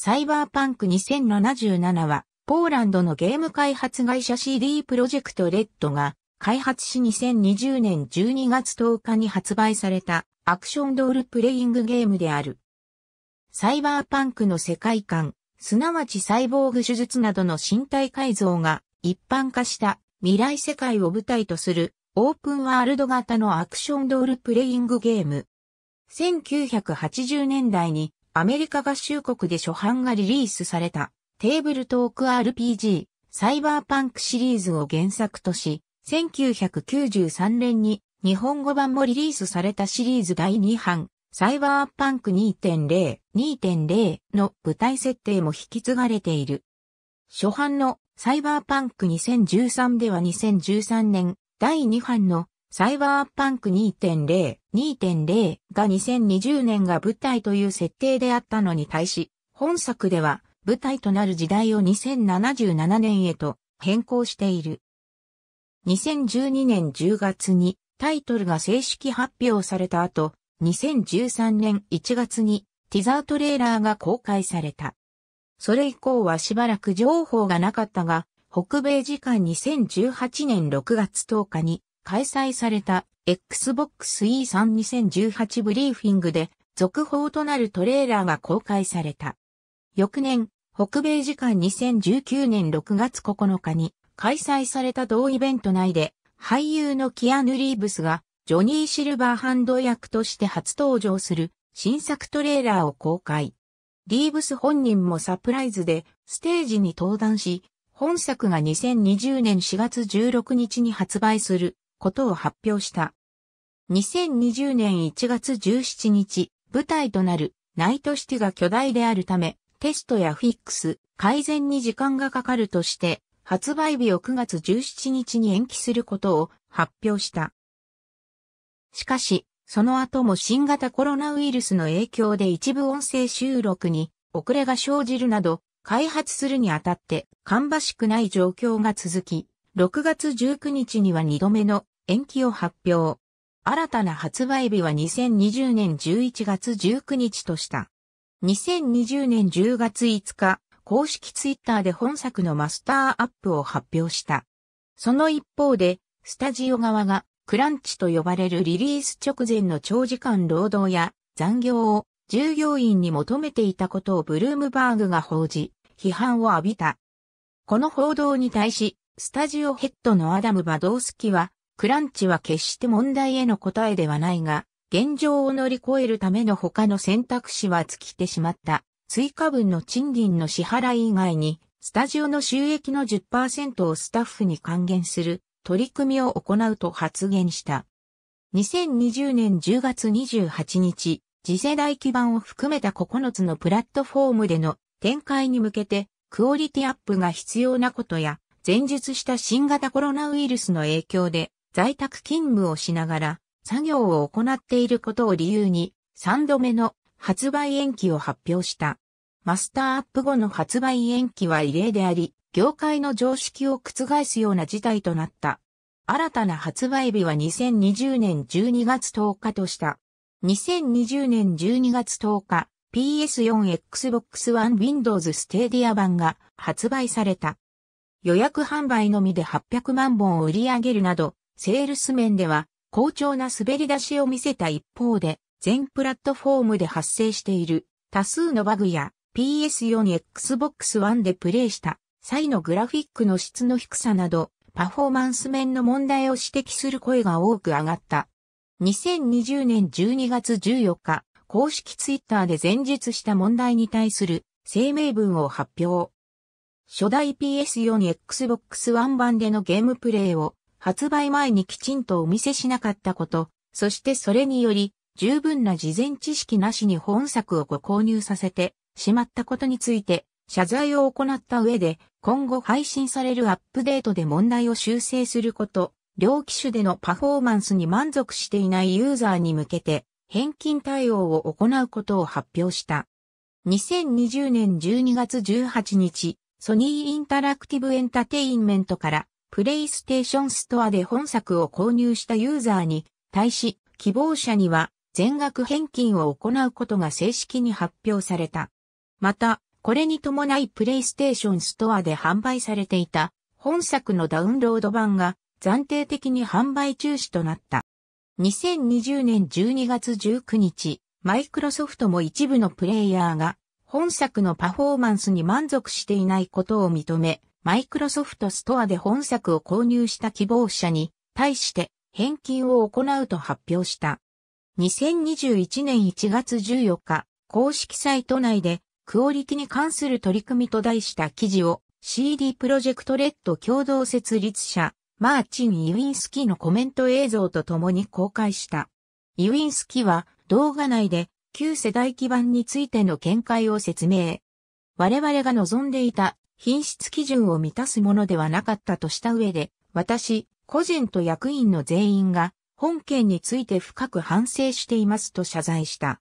サイバーパンク2077は、ポーランドのゲーム開発会社 CD プロジェクトレッドが、開発し2020年12月10日に発売されたアクションドールプレイングゲームである。サイバーパンクの世界観、すなわちサイボーグ手術などの身体改造が一般化した未来世界を舞台とするオープンワールド型のアクションドールプレイングゲーム。1980年代にアメリカ合衆国で初版がリリースされたテーブルトーク RPG サイバーパンクシリーズを原作とし、1993年に日本語版もリリースされたシリーズ第2版サイバーパンク2.0、2.0の舞台設定も引き継がれている。初版のサイバーパンク2013では2013年第2版のサイバーパンク2.0 2.0が2020年が舞台という設定であったのに対し、本作では舞台となる時代を2077年へと変更している。2012年10月にタイトルが正式発表された後、2013年1月にティザートレーラーが公開された。それ以降はしばらく情報がなかったが、北米時間2018年6月10日に開催された Xbox E32018 ブリーフィングで続報となるトレーラーが公開された。翌年、北米時間2019年6月9日に開催された同イベント内で俳優のキアヌ・リーブスがジョニー・シルバーハンド役として初登場する新作トレーラーを公開。リーブス本人もサプライズでステージに登壇し、本作が2020年4月16日に発売することを発表した。2020年1月17日、舞台となるナイトシティが巨大であるため、テストやフィックス、改善に時間がかかるとして、発売日を9月17日に延期することを発表した。しかし、その後も新型コロナウイルスの影響で一部音声収録に遅れが生じるなど、開発するにあたって、芳しくない状況が続き、6月19日には2度目の延期を発表。新たな発売日は2020年11月19日とした。2020年10月5日、公式ツイッターで本作のマスターアップを発表した。その一方で、スタジオ側がクランチと呼ばれるリリース直前の長時間労働や残業を従業員に求めていたことをブルームバーグが報じ、批判を浴びた。この報道に対し、スタジオヘッドのアダム・バドースキは、クランチは決して問題への答えではないが、現状を乗り越えるための他の選択肢は尽きてしまった。追加分の賃金の支払い以外に、スタジオの収益の10%をスタッフに還元する取り組みを行うと発言した。2020年10月28日、次世代基盤を含めた9つのプラットフォームでの展開に向けて、クオリティアップが必要なことや、前述した新型コロナウイルスの影響で在宅勤務をしながら作業を行っていることを理由に3度目の発売延期を発表した。マスターアップ後の発売延期は異例であり、業界の常識を覆すような事態となった。新たな発売日は2020年12月10日とした。2020年12月10日、PS4 Xbox One Windows Stadia 版が発売された。予約販売のみで800万本を売り上げるなど、セールス面では、好調な滑り出しを見せた一方で、全プラットフォームで発生している多数のバグや PS4 に Xbox One でプレイした際のグラフィックの質の低さなど、パフォーマンス面の問題を指摘する声が多く上がった。2020年12月14日、公式ツイッターで前述した問題に対する声明文を発表。初代 PS4 に Xbox One 版でのゲームプレイを発売前にきちんとお見せしなかったこと、そしてそれにより、十分な事前知識なしに本作をご購入させてしまったことについて、謝罪を行った上で、今後配信されるアップデートで問題を修正すること、両機種でのパフォーマンスに満足していないユーザーに向けて、返金対応を行うことを発表した。2020年12月18日、ソニーインタラクティブエンタテインメントからプレイステーションストアで本作を購入したユーザーに対し希望者には全額返金を行うことが正式に発表された。また、これに伴いプレイステーションストアで販売されていた本作のダウンロード版が暫定的に販売中止となった。2020年12月19日、マイクロソフトも一部のプレイヤーが本作のパフォーマンスに満足していないことを認め、マイクロソフトストアで本作を購入した希望者に対して返金を行うと発表した。2021年1月14日、公式サイト内でクオリティに関する取り組みと題した記事を CD プロジェクトレッド共同設立者、マーチン・イウィンスキーのコメント映像と共に公開した。イウィンスキーは動画内で旧世代基盤についての見解を説明。我々が望んでいた品質基準を満たすものではなかったとした上で、私、個人と役員の全員が、本件について深く反省していますと謝罪した。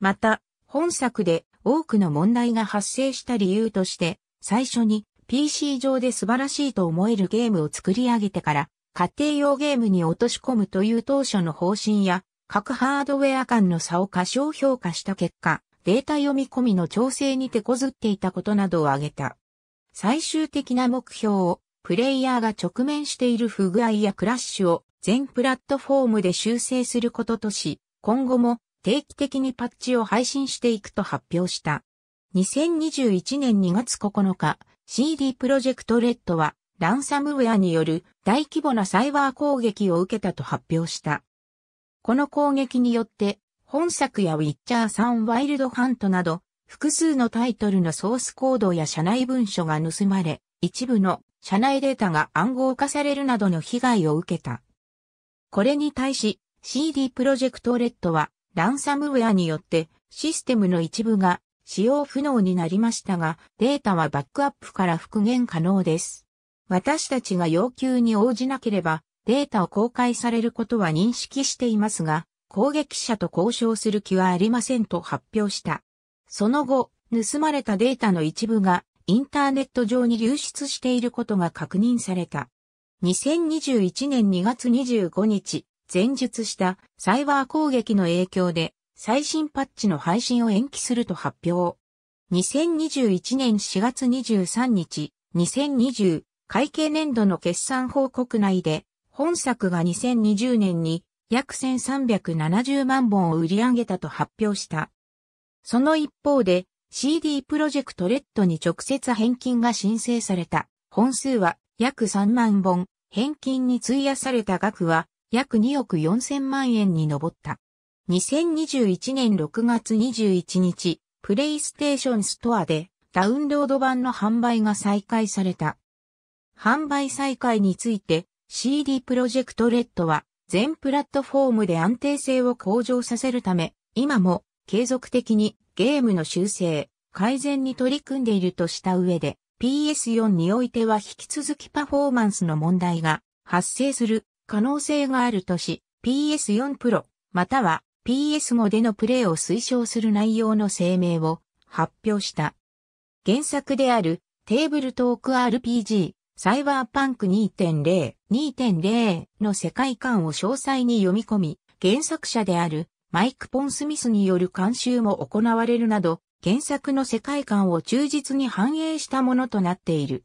また、本作で多くの問題が発生した理由として、最初に PC 上で素晴らしいと思えるゲームを作り上げてから、家庭用ゲームに落とし込むという当初の方針や、各ハードウェア間の差を過小評価した結果、データ読み込みの調整に手こずっていたことなどを挙げた。最終的な目標をプレイヤーが直面している不具合やクラッシュを全プラットフォームで修正することとし、今後も定期的にパッチを配信していくと発表した。2021年2月9日、CD プロジェクトレッドはランサムウェアによる大規模なサイバー攻撃を受けたと発表した。この攻撃によって本作やウィッチャー3ワイルドハントなど複数のタイトルのソースコードや社内文書が盗まれ、一部の社内データが暗号化されるなどの被害を受けた。これに対し CD プロジェクトレッドはランサムウェアによってシステムの一部が使用不能になりましたが、データはバックアップから復元可能です。私たちが要求に応じなければ、データを公開されることは認識していますが、攻撃者と交渉する気はありませんと発表した。その後、盗まれたデータの一部がインターネット上に流出していることが確認された。2021年2月25日、前述したサイバー攻撃の影響で最新パッチの配信を延期すると発表。2021年4月23日、2020会計年度の決算報告内で、本作が2020年に約1370万本を売り上げたと発表した。その一方で CD プロジェクトレッドに直接返金が申請された本数は約3万本、返金に費やされた額は約2億4000万円に上った。2021年6月21日、プレイステーションストアでダウンロード版の販売が再開された。販売再開について CD プロジェクトレッドは全プラットフォームで安定性を向上させるため、今も継続的にゲームの修正、改善に取り組んでいるとした上で、PS4 においては引き続きパフォーマンスの問題が発生する可能性があるとし、PS4 Pro または PS5 でのプレイを推奨する内容の声明を発表した。原作であるテーブルトーク RPG サイバーパンク2.0、2.0の世界観を詳細に読み込み、原作者であるマイク・ポン・スミスによる監修も行われるなど、原作の世界観を忠実に反映したものとなっている。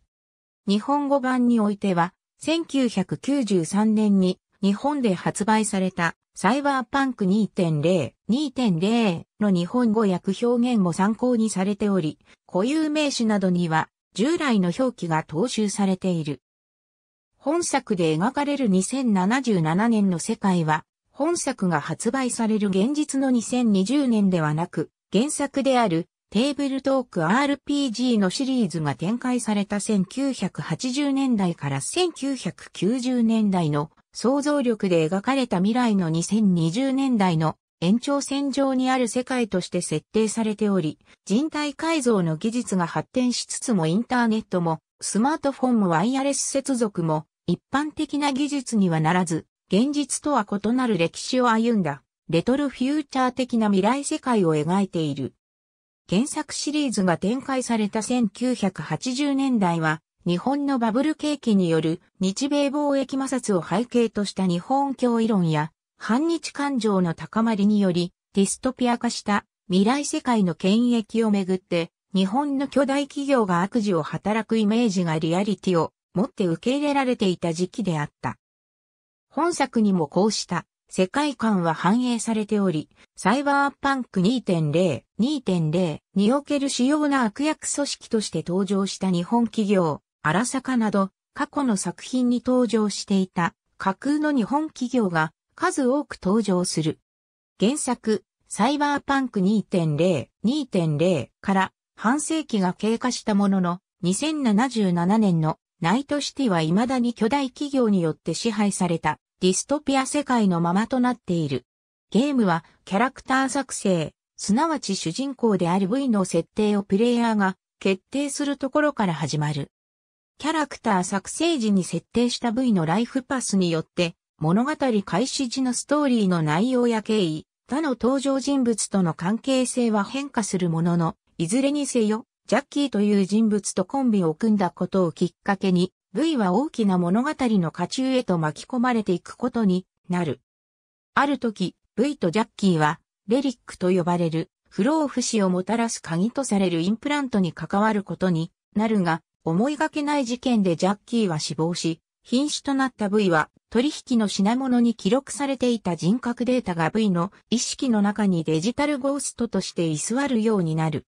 日本語版においては、1993年に日本で発売されたサイバーパンク2.0、2.0の日本語訳表現も参考にされており、固有名詞などには従来の表記が踏襲されている。本作で描かれる2077年の世界は、本作が発売される現実の2020年ではなく、原作であるテーブルトーク RPG のシリーズが展開された1980年代から1990年代の想像力で描かれた未来の2020年代の延長線上にある世界として設定されており、人体改造の技術が発展しつつもインターネットもスマートフォンもワイヤレス接続も一般的な技術にはならず、現実とは異なる歴史を歩んだ、レトロフューチャー的な未来世界を描いている。原作シリーズが展開された1980年代は、日本のバブル景気による日米貿易摩擦を背景とした日本教理論や反日感情の高まりによりディストピア化した未来世界の権益をめぐって日本の巨大企業が悪事を働くイメージがリアリティを持って受け入れられていた時期であった。本作にもこうした世界観は反映されており、サイバーパンク2.0、2.0における主要な悪役組織として登場した日本企業、サ坂など、過去の作品に登場していた架空の日本企業が数多く登場する。原作、サイバーパンク2.0、2.0から半世紀が経過したものの、2077年のナイトシティは未だに巨大企業によって支配されたディストピア世界のままとなっている。ゲームはキャラクター作成、すなわち主人公である V の設定をプレイヤーが決定するところから始まる。キャラクター作成時に設定した V のライフパスによって、物語開始時のストーリーの内容や経緯、他の登場人物との関係性は変化するものの、いずれにせよ、ジャッキーという人物とコンビを組んだことをきっかけに、V は大きな物語の下中へと巻き込まれていくことになる。ある時、V とジャッキーは、レリックと呼ばれる、不老不死をもたらす鍵とされるインプラントに関わることになるが、思いがけない事件でジャッキーは死亡し、瀕死となった V は、取引の品物に記録されていた人格データが V の意識の中にデジタルゴーストとして居座るようになる。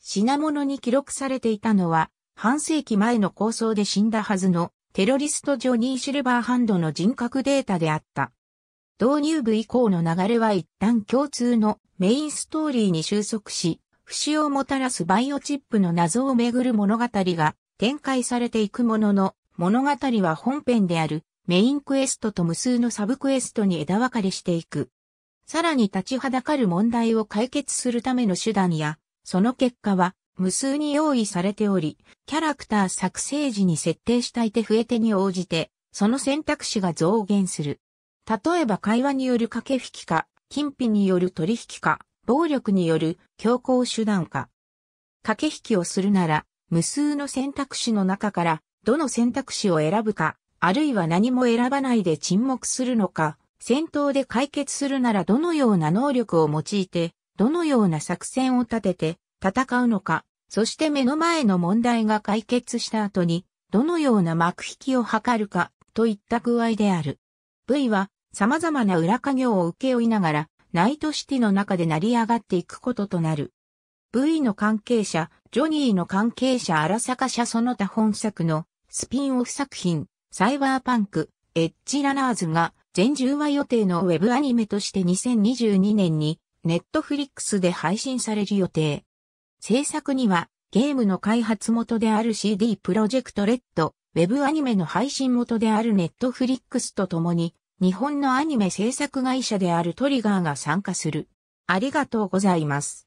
品物に記録されていたのは、半世紀前の構想で死んだはずのテロリストジョニー・シルバーハンドの人格データであった。導入部以降の流れは一旦共通のメインストーリーに収束し、不死をもたらすバイオチップの謎をめぐる物語が展開されていくものの、物語は本編であるメインクエストと無数のサブクエストに枝分かれしていく。さらに立ちはだかる問題を解決するための手段や、その結果は無数に用意されており、キャラクター作成時に設定したい手増え手に応じて、その選択肢が増減する。例えば会話による駆け引きか、金品による取引か、暴力による強行手段か。駆け引きをするなら、無数の選択肢の中から、どの選択肢を選ぶか、あるいは何も選ばないで沈黙するのか、戦闘で解決するならどのような能力を用いて、どのような作戦を立てて戦うのか、そして目の前の問題が解決した後に、どのような幕引きを図るか、といった具合である。V は、様々な裏稼業を請け負いながら、ナイトシティの中で成り上がっていくこととなる。V の関係者、ジョニーの関係者荒坂社その他本作の、スピンオフ作品、サイバーパンク、エッジラナーズが、全10話予定のウェブアニメとして2022年に、ネットフリックスで配信される予定。制作にはゲームの開発元である CD プロジェクトレッド、ウェブアニメの配信元であるネットフリックスと共に、日本のアニメ制作会社であるトリガーが参加する。ありがとうございます。